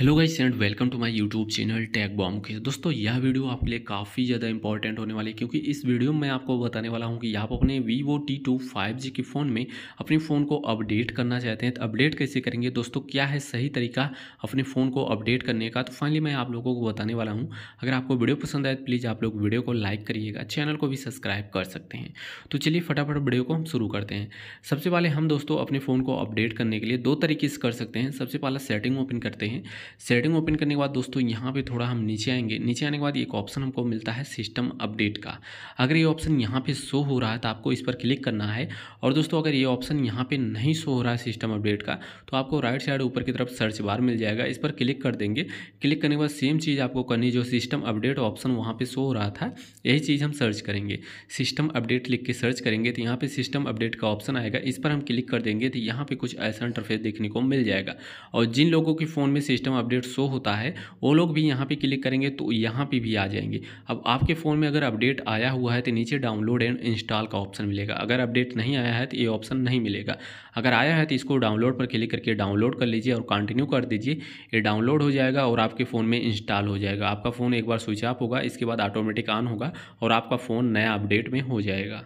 hello guys and welcome to my YouTube channel टैग बॉम के दोस्तों यह वीडियो आपके लिए काफ़ी ज़्यादा इंपॉर्टेंट होने वाली है क्योंकि इस वीडियो में मैं आपको बताने वाला हूं कि आप अपने Vivo T two five G के फ़ोन में अपने फ़ोन को अपडेट करना चाहते हैं तो अपडेट कैसे करेंगे दोस्तों क्या है सही तरीका अपने फ़ोन को अपडेट करने का तो फाइनली मैं आप लोगों को बताने वाला हूँ अगर आपको वीडियो पसंद आए तो प्लीज़ आप लोग वीडियो को लाइक करिएगा चैनल को भी सब्सक्राइब कर सकते हैं तो चलिए फटाफट वीडियो को हम शुरू करते हैं सबसे पहले हम दोस्तों अपने फ़ोन को अपडेट करने के लिए दो तरीके से कर सकते हैं सबसे पहला सेटिंग ओपन करते हैं सेटिंग ओपन करने के बाद दोस्तों यहाँ पे थोड़ा हम नीचे आएंगे नीचे आने के बाद एक ऑप्शन हमको मिलता है सिस्टम अपडेट का अगर ये ऑप्शन यहाँ पे शो हो रहा है तो आपको इस पर क्लिक करना है और दोस्तों अगर ये ऑप्शन यहाँ पे नहीं शो हो रहा है सिस्टम अपडेट का तो आपको राइट साइड ऊपर की तरफ सर्च बार मिल जाएगा इस पर क्लिक कर देंगे क्लिक करने के बाद सेम चीज़ आपको करनी जो सिस्टम अपडेट ऑप्शन वहाँ पर शो हो रहा था यही चीज़ हम सर्च करेंगे सिस्टम अपडेट लिख के सर्च करेंगे तो यहाँ पर सिस्टम अपडेट का ऑप्शन आएगा इस पर हम क्लिक कर देंगे तो यहाँ पर कुछ ऐसा इंटरफेस देखने को मिल जाएगा और जिन लोगों के फ़ोन में सिस्टम अपडेट शो होता है वो लोग भी यहाँ पे क्लिक करेंगे तो यहाँ पे भी आ जाएंगे अब आपके फ़ोन में अगर अपडेट आया हुआ है तो नीचे डाउनलोड एंड इंस्टॉल का ऑप्शन मिलेगा अगर अपडेट नहीं आया है तो ये ऑप्शन नहीं मिलेगा अगर आया है तो इसको डाउनलोड पर क्लिक करके डाउनलोड कर लीजिए और कंटिन्यू कर दीजिए ये डाउनलोड हो जाएगा और आपके फ़ोन में इंस्टॉल हो जाएगा आपका फ़ोन एक बार स्विच ऑफ होगा इसके बाद ऑटोमेटिक ऑन होगा और आपका फ़ोन नया अपडेट में हो जाएगा